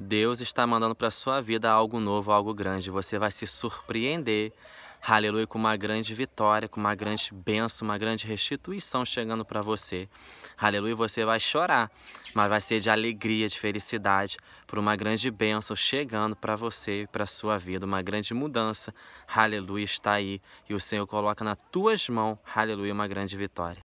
Deus está mandando para a sua vida algo novo, algo grande. Você vai se surpreender, aleluia, com uma grande vitória, com uma grande benção, uma grande restituição chegando para você. Aleluia, você vai chorar, mas vai ser de alegria, de felicidade, por uma grande benção chegando para você e para sua vida, uma grande mudança. Aleluia está aí e o Senhor coloca nas tuas mãos, aleluia, uma grande vitória.